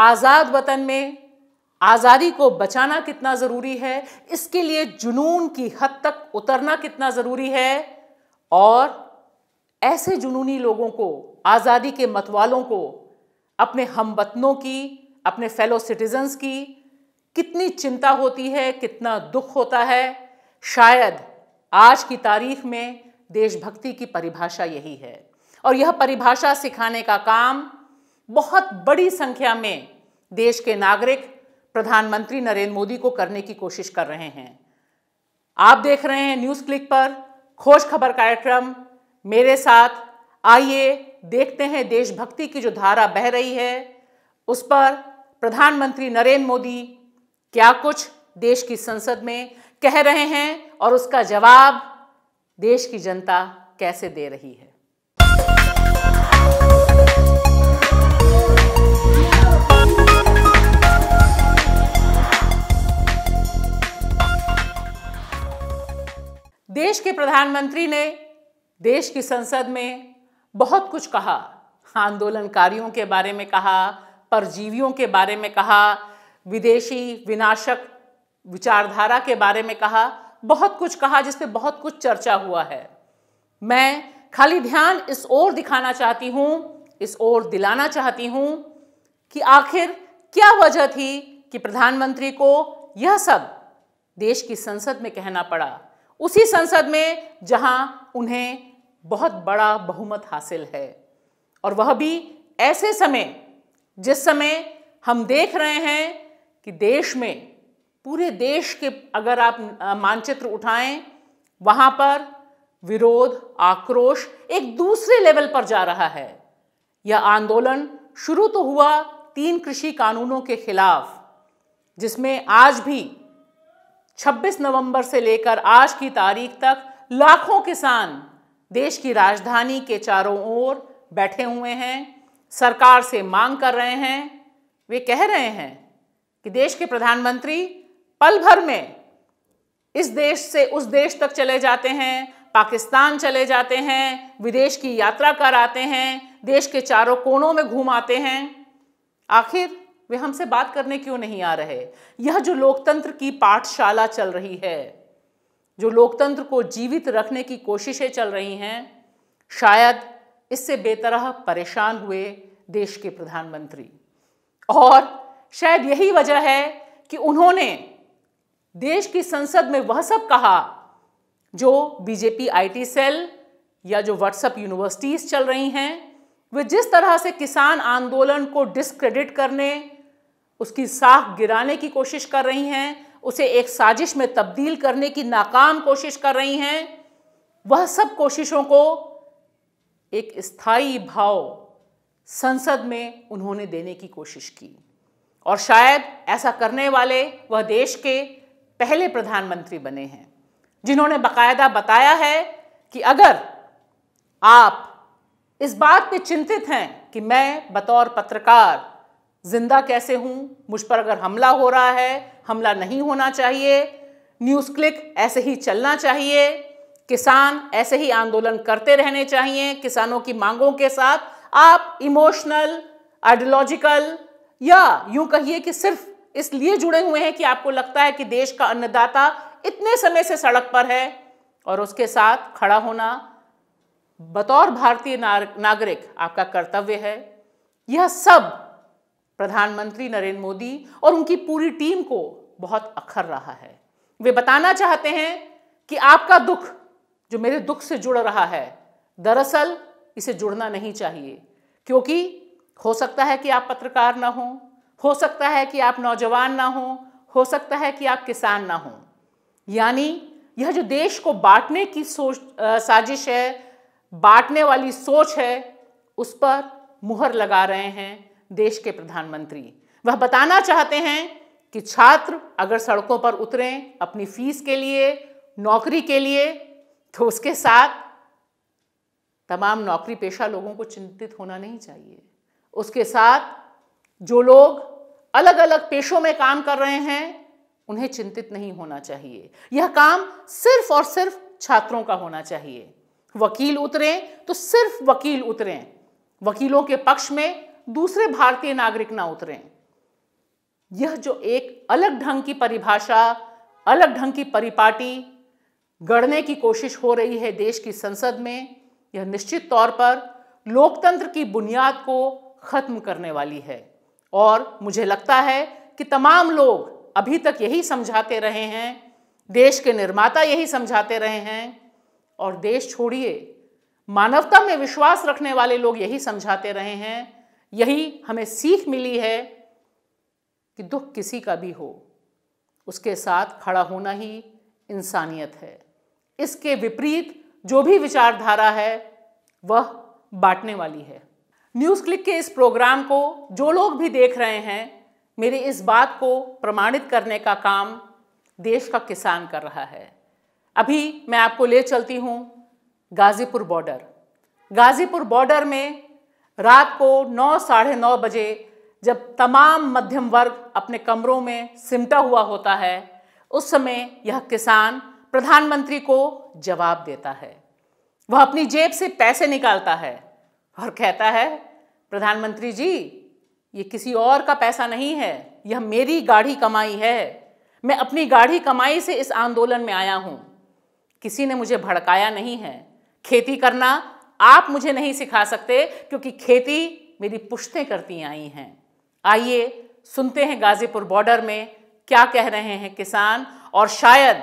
आज़ाद वतन में आज़ादी को बचाना कितना ज़रूरी है इसके लिए जुनून की हद तक उतरना कितना ज़रूरी है और ऐसे जुनूनी लोगों को आज़ादी के मतवालों को अपने हम वतनों की अपने फेलो सिटीज़न्स की कितनी चिंता होती है कितना दुख होता है शायद आज की तारीख में देशभक्ति की परिभाषा यही है और यह परिभाषा सिखाने का काम बहुत बड़ी संख्या में देश के नागरिक प्रधानमंत्री नरेंद्र मोदी को करने की कोशिश कर रहे हैं आप देख रहे हैं न्यूज़ क्लिक पर खोज खबर कार्यक्रम मेरे साथ आइए देखते हैं देशभक्ति की जो धारा बह रही है उस पर प्रधानमंत्री नरेंद्र मोदी क्या कुछ देश की संसद में कह रहे हैं और उसका जवाब देश की जनता कैसे दे रही है देश के प्रधानमंत्री ने देश की संसद में बहुत कुछ कहा आंदोलनकारियों के बारे में कहा परजीवियों के बारे में कहा विदेशी विनाशक विचारधारा के बारे में कहा बहुत कुछ कहा जिसपे बहुत कुछ चर्चा हुआ है मैं खाली ध्यान इस ओर दिखाना चाहती हूँ इस ओर दिलाना चाहती हूँ कि आखिर क्या वजह थी कि प्रधानमंत्री को यह सब देश की संसद में कहना पड़ा उसी संसद में जहां उन्हें बहुत बड़ा बहुमत हासिल है और वह भी ऐसे समय जिस समय हम देख रहे हैं कि देश में पूरे देश के अगर आप मानचित्र उठाएं वहाँ पर विरोध आक्रोश एक दूसरे लेवल पर जा रहा है यह आंदोलन शुरू तो हुआ तीन कृषि कानूनों के खिलाफ जिसमें आज भी 26 नवंबर से लेकर आज की तारीख तक लाखों किसान देश की राजधानी के चारों ओर बैठे हुए हैं सरकार से मांग कर रहे हैं वे कह रहे हैं कि देश के प्रधानमंत्री पल भर में इस देश से उस देश तक चले जाते हैं पाकिस्तान चले जाते हैं विदेश की यात्रा कर आते हैं देश के चारों कोनों में घूम आते हैं आखिर वे हमसे बात करने क्यों नहीं आ रहे यह जो लोकतंत्र की पाठशाला चल रही है जो लोकतंत्र को जीवित रखने की कोशिशें चल रही हैं शायद इससे बेतरह परेशान हुए देश के प्रधानमंत्री और शायद यही वजह है कि उन्होंने देश की संसद में वह सब कहा जो बीजेपी आईटी सेल या जो व्हाट्सएप यूनिवर्सिटीज़ चल रही हैं वे जिस तरह से किसान आंदोलन को डिस्क्रेडिट करने उसकी साख गिराने की कोशिश कर रही हैं उसे एक साजिश में तब्दील करने की नाकाम कोशिश कर रही हैं वह सब कोशिशों को एक स्थायी भाव संसद में उन्होंने देने की कोशिश की और शायद ऐसा करने वाले वह देश के पहले प्रधानमंत्री बने हैं जिन्होंने बकायदा बताया है कि अगर आप इस बात पे चिंतित हैं कि मैं बतौर पत्रकार जिंदा कैसे हूं मुझ पर अगर हमला हो रहा है हमला नहीं होना चाहिए न्यूज़ क्लिक ऐसे ही चलना चाहिए किसान ऐसे ही आंदोलन करते रहने चाहिए किसानों की मांगों के साथ आप इमोशनल आइडियोलॉजिकल या यूं कहिए कि सिर्फ इसलिए जुड़े हुए हैं कि आपको लगता है कि देश का अन्नदाता इतने समय से सड़क पर है और उसके साथ खड़ा होना बतौर भारतीय नागरिक आपका कर्तव्य है यह सब प्रधानमंत्री नरेंद्र मोदी और उनकी पूरी टीम को बहुत अखर रहा है वे बताना चाहते हैं कि आपका दुख जो मेरे दुख से जुड़ रहा है दरअसल इसे जुड़ना नहीं चाहिए क्योंकि हो सकता है कि आप पत्रकार ना हो हो सकता है कि आप नौजवान ना हो हो सकता है कि आप किसान ना हो यानी यह जो देश को बांटने की सोच साजिश है बांटने वाली सोच है उस पर मुहर लगा रहे हैं देश के प्रधानमंत्री वह बताना चाहते हैं कि छात्र अगर सड़कों पर उतरें अपनी फीस के लिए नौकरी के लिए तो उसके साथ तमाम नौकरी पेशा लोगों को चिंतित होना नहीं चाहिए उसके साथ जो लोग अलग अलग पेशों में काम कर रहे हैं उन्हें चिंतित नहीं होना चाहिए यह काम सिर्फ और सिर्फ छात्रों का होना चाहिए वकील उतरें तो सिर्फ वकील उतरें वकीलों के पक्ष में दूसरे भारतीय नागरिक ना उतरे यह जो एक अलग ढंग की परिभाषा अलग ढंग की परिपाटी गढ़ने की कोशिश हो रही है देश की संसद में यह निश्चित तौर पर लोकतंत्र की बुनियाद को ख़त्म करने वाली है और मुझे लगता है कि तमाम लोग अभी तक यही समझाते रहे हैं देश के निर्माता यही समझाते रहे हैं और देश छोड़िए मानवता में विश्वास रखने वाले लोग यही समझाते रहे हैं यही हमें सीख मिली है कि दुख किसी का भी हो उसके साथ खड़ा होना ही इंसानियत है इसके विपरीत जो भी विचारधारा है वह बांटने वाली है न्यूज़ क्लिक के इस प्रोग्राम को जो लोग भी देख रहे हैं मेरी इस बात को प्रमाणित करने का काम देश का किसान कर रहा है अभी मैं आपको ले चलती हूँ गाज़ीपुर बॉर्डर गाज़ीपुर बॉर्डर में रात को नौ साढ़े नौ बजे जब तमाम मध्यम वर्ग अपने कमरों में सिमटा हुआ होता है उस समय यह किसान प्रधानमंत्री को जवाब देता है वह अपनी जेब से पैसे निकालता है और कहता है प्रधानमंत्री जी ये किसी और का पैसा नहीं है यह मेरी गाढ़ी कमाई है मैं अपनी गाढ़ी कमाई से इस आंदोलन में आया हूँ किसी ने मुझे भड़काया नहीं है खेती करना आप मुझे नहीं सिखा सकते क्योंकि खेती मेरी पुश्तें करती आई हैं आइए सुनते हैं गाजीपुर बॉर्डर में क्या कह रहे हैं किसान और शायद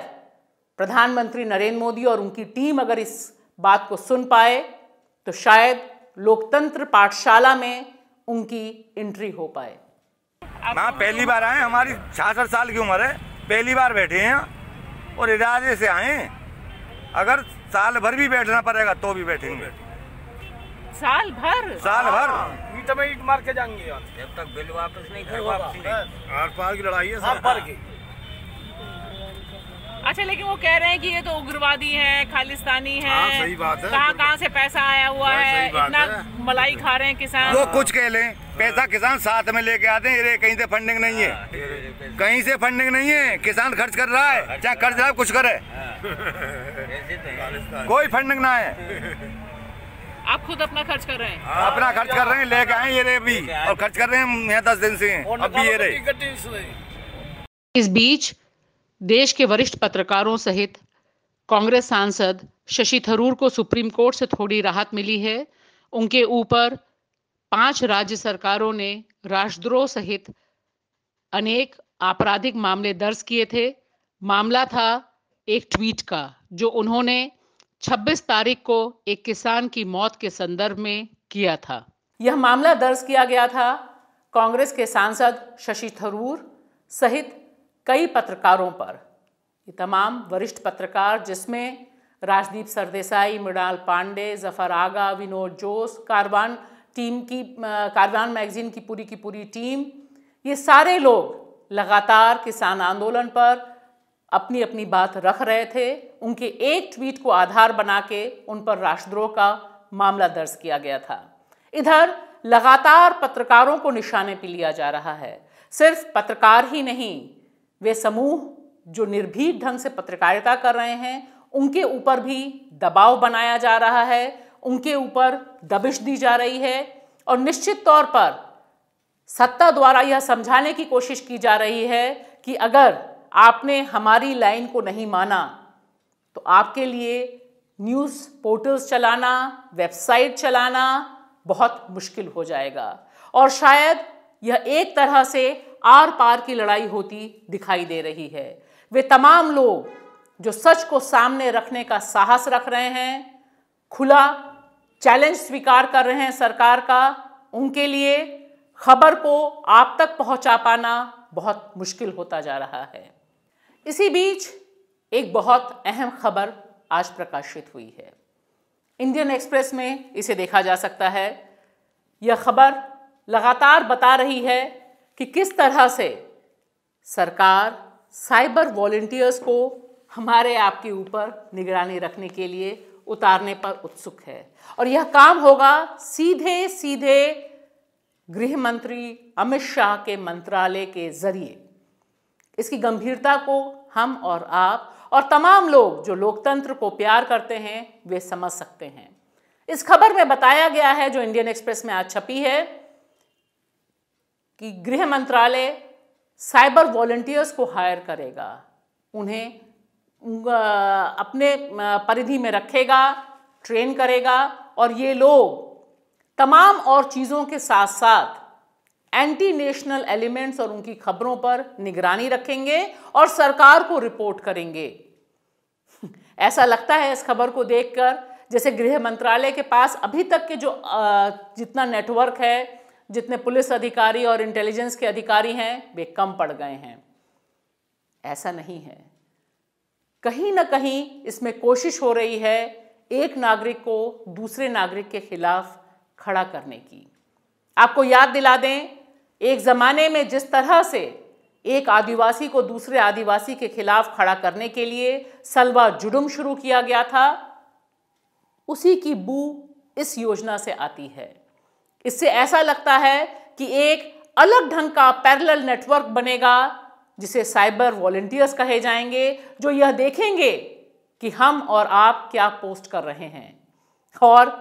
प्रधानमंत्री नरेंद्र मोदी और उनकी टीम अगर इस बात को सुन पाए तो शायद लोकतंत्र पाठशाला में उनकी एंट्री हो पाए माँ पहली बार आए हमारी छियासठ साल की उम्र है पहली बार बैठे हैं और इरादे से आए अगर साल भर भी बैठना पड़ेगा तो भी बैठेंगे साल भर साल भर हाँ, हाँ। ईट में ईट मार के जाएंगे जब तक बिल वापस नहीं घर वापसी की लड़ाई है सब भर की हाँ। अच्छा लेकिन वो कह रहे हैं कि ये तो उग्रवादी है खालिस्तानी है कहाँ कहाँ से पैसा आया हुआ है इतना है। मलाई खा रहे हैं किसान वो कुछ कह लें पैसा किसान साथ में लेके आते हैं कहीं से फंडिंग नहीं है कहीं से फंडिंग नहीं है किसान खर्च कर रहा है चाहे खर्च रहा कुछ करे तो कोई फंडिंग ना है आप खुद अपना खर्च कर रहे हैं हाँ। अपना खर्च कर रहे हैं लेके आए ये रहे अभी और खर्च कर रहे हैं यहाँ दस दिन से अभी ये तो रहे इस बीच देश के वरिष्ठ पत्रकारों सहित कांग्रेस सांसद शशि थरूर को सुप्रीम कोर्ट से थोड़ी राहत मिली है उनके ऊपर पांच राज्य सरकारों ने राजद्रोह सहित अनेक आपराधिक मामले दर्ज किए थे मामला था एक ट्वीट का जो उन्होंने 26 तारीख को एक किसान की मौत के संदर्भ में किया था यह मामला दर्ज किया गया था कांग्रेस के सांसद शशि थरूर सहित कई पत्रकारों पर ये तमाम वरिष्ठ पत्रकार जिसमें राजदीप सरदेसाई मृणाल पांडे जफर आगा विनोद जोश कारवान टीम की कारवान मैगजीन की पूरी की पूरी टीम ये सारे लोग लगातार किसान आंदोलन पर अपनी अपनी बात रख रहे थे उनके एक ट्वीट को आधार बना के उन पर राष्ट्रद्रोह का मामला दर्ज किया गया था इधर लगातार पत्रकारों को निशाने पर लिया जा रहा है सिर्फ पत्रकार ही नहीं वे समूह जो निर्भीक ढंग से पत्रकारिता कर रहे हैं उनके ऊपर भी दबाव बनाया जा रहा है उनके ऊपर दबिश दी जा रही है और निश्चित तौर पर सत्ता द्वारा यह समझाने की कोशिश की जा रही है कि अगर आपने हमारी लाइन को नहीं माना तो आपके लिए न्यूज़ पोर्टल्स चलाना वेबसाइट चलाना बहुत मुश्किल हो जाएगा और शायद यह एक तरह से आर पार की लड़ाई होती दिखाई दे रही है वे तमाम लोग जो सच को सामने रखने का साहस रख रहे हैं खुला चैलेंज स्वीकार कर रहे हैं सरकार का उनके लिए खबर को आप तक पहुंचा पाना बहुत मुश्किल होता जा रहा है इसी बीच एक बहुत अहम खबर आज प्रकाशित हुई है इंडियन एक्सप्रेस में इसे देखा जा सकता है यह खबर लगातार बता रही है कि किस तरह से सरकार साइबर वॉल्टियर्स को हमारे ऐप के ऊपर निगरानी रखने के लिए उतारने पर उत्सुक है और यह काम होगा सीधे सीधे गृह मंत्री अमित शाह के मंत्रालय के जरिए इसकी गंभीरता को हम और आप और तमाम लोग जो लोकतंत्र को प्यार करते हैं वे समझ सकते हैं इस खबर में बताया गया है जो इंडियन एक्सप्रेस में आज छपी है कि गृह मंत्रालय साइबर वॉलंटियर्स को हायर करेगा उन्हें अपने परिधि में रखेगा ट्रेन करेगा और ये लोग तमाम और चीज़ों के साथ साथ एंटी नेशनल एलिमेंट्स और उनकी खबरों पर निगरानी रखेंगे और सरकार को रिपोर्ट करेंगे ऐसा लगता है इस खबर को देखकर जैसे गृह मंत्रालय के पास अभी तक के जो जितना नेटवर्क है जितने पुलिस अधिकारी और इंटेलिजेंस के अधिकारी हैं वे कम पड़ गए हैं ऐसा नहीं है कहीं ना कहीं इसमें कोशिश हो रही है एक नागरिक को दूसरे नागरिक के खिलाफ खड़ा करने की आपको याद दिला दें एक ज़माने में जिस तरह से एक आदिवासी को दूसरे आदिवासी के खिलाफ खड़ा करने के लिए सलवा जुडुम शुरू किया गया था उसी की बू इस योजना से आती है इससे ऐसा लगता है कि एक अलग ढंग का पैरेलल नेटवर्क बनेगा जिसे साइबर वॉलेंटियर्स कहे जाएंगे जो यह देखेंगे कि हम और आप क्या पोस्ट कर रहे हैं और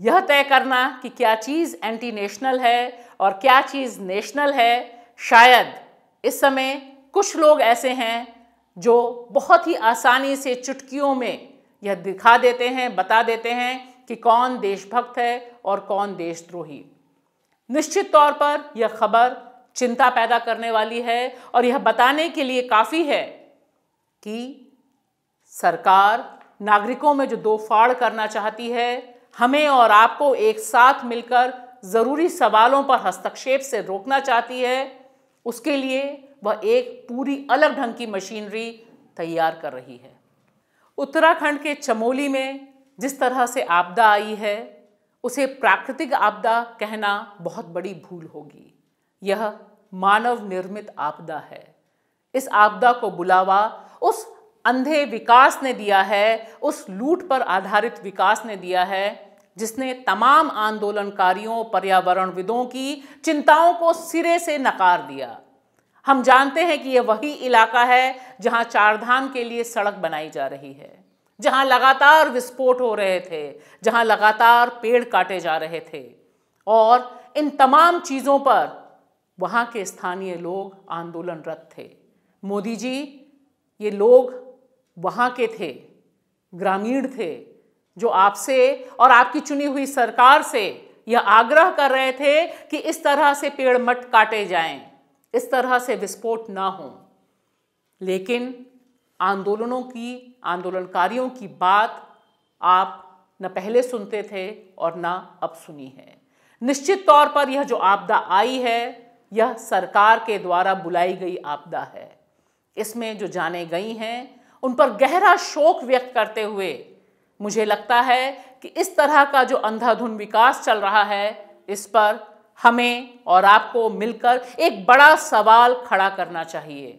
यह तय करना कि क्या चीज़ एंटी नेशनल है और क्या चीज़ नेशनल है शायद इस समय कुछ लोग ऐसे हैं जो बहुत ही आसानी से चुटकियों में यह दिखा देते हैं बता देते हैं कि कौन देशभक्त है और कौन देशद्रोही निश्चित तौर पर यह खबर चिंता पैदा करने वाली है और यह बताने के लिए काफ़ी है कि सरकार नागरिकों में जो दो फाड़ करना चाहती है हमें और आपको एक साथ मिलकर ज़रूरी सवालों पर हस्तक्षेप से रोकना चाहती है उसके लिए वह एक पूरी अलग ढंग की मशीनरी तैयार कर रही है उत्तराखंड के चमोली में जिस तरह से आपदा आई है उसे प्राकृतिक आपदा कहना बहुत बड़ी भूल होगी यह मानव निर्मित आपदा है इस आपदा को बुलावा उस अंधे विकास ने दिया है उस लूट पर आधारित विकास ने दिया है जिसने तमाम आंदोलनकारियों पर्यावरणविदों की चिंताओं को सिरे से नकार दिया हम जानते हैं कि यह वही इलाका है जहां चारधाम के लिए सड़क बनाई जा रही है जहां लगातार विस्फोट हो रहे थे जहां लगातार पेड़ काटे जा रहे थे और इन तमाम चीज़ों पर वहां के स्थानीय लोग आंदोलनरत थे मोदी जी ये लोग वहाँ के थे ग्रामीण थे जो आपसे और आपकी चुनी हुई सरकार से यह आग्रह कर रहे थे कि इस तरह से पेड़ मट काटे जाएं, इस तरह से विस्फोट ना हो लेकिन आंदोलनों की आंदोलनकारियों की बात आप न पहले सुनते थे और ना अब सुनी है निश्चित तौर पर यह जो आपदा आई है यह सरकार के द्वारा बुलाई गई आपदा है इसमें जो जाने गई हैं उन पर गहरा शोक व्यक्त करते हुए मुझे लगता है कि इस तरह का जो अंधाधुन विकास चल रहा है इस पर हमें और आपको मिलकर एक बड़ा सवाल खड़ा करना चाहिए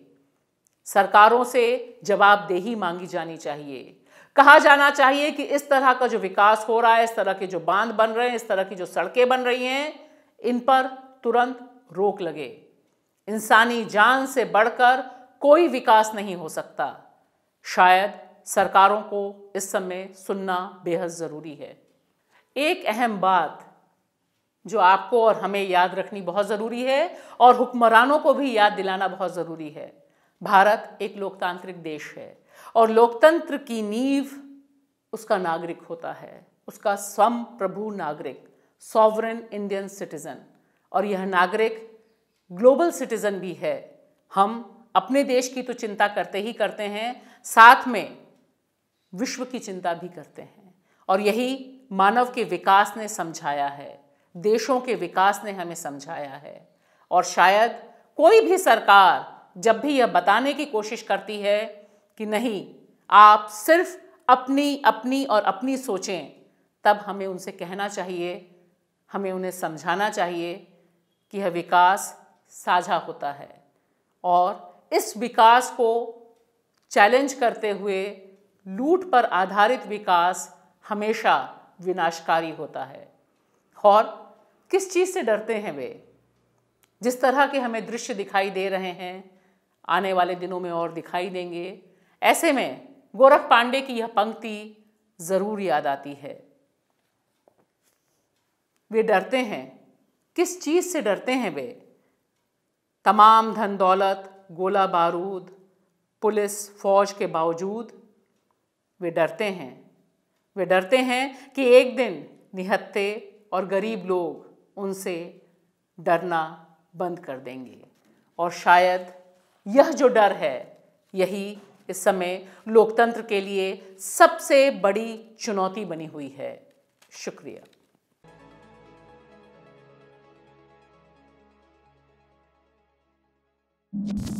सरकारों से जवाबदेही मांगी जानी चाहिए कहा जाना चाहिए कि इस तरह का जो विकास हो रहा है इस तरह के जो बांध बन रहे हैं इस तरह की जो सड़कें बन रही हैं इन पर तुरंत रोक लगे इंसानी जान से बढ़कर कोई विकास नहीं हो सकता शायद सरकारों को इस समय सुनना बेहद ज़रूरी है एक अहम बात जो आपको और हमें याद रखनी बहुत ज़रूरी है और हुक्मरानों को भी याद दिलाना बहुत ज़रूरी है भारत एक लोकतांत्रिक देश है और लोकतंत्र की नींव उसका नागरिक होता है उसका सम प्रभु नागरिक सॉवरन इंडियन सिटीज़न और यह नागरिक ग्लोबल सिटीज़न भी है हम अपने देश की तो चिंता करते ही करते हैं साथ में विश्व की चिंता भी करते हैं और यही मानव के विकास ने समझाया है देशों के विकास ने हमें समझाया है और शायद कोई भी सरकार जब भी यह बताने की कोशिश करती है कि नहीं आप सिर्फ अपनी अपनी और अपनी सोचें तब हमें उनसे कहना चाहिए हमें उन्हें समझाना चाहिए कि यह विकास साझा होता है और इस विकास को चैलेंज करते हुए लूट पर आधारित विकास हमेशा विनाशकारी होता है और किस चीज़ से डरते हैं वे जिस तरह के हमें दृश्य दिखाई दे रहे हैं आने वाले दिनों में और दिखाई देंगे ऐसे में गोरख पांडे की यह पंक्ति ज़रूर याद आती है वे डरते हैं किस चीज़ से डरते हैं वे तमाम धन दौलत गोला बारूद पुलिस फौज के बावजूद वे डरते हैं वे डरते हैं कि एक दिन निहत्ते और गरीब लोग उनसे डरना बंद कर देंगे और शायद यह जो डर है यही इस समय लोकतंत्र के लिए सबसे बड़ी चुनौती बनी हुई है शुक्रिया you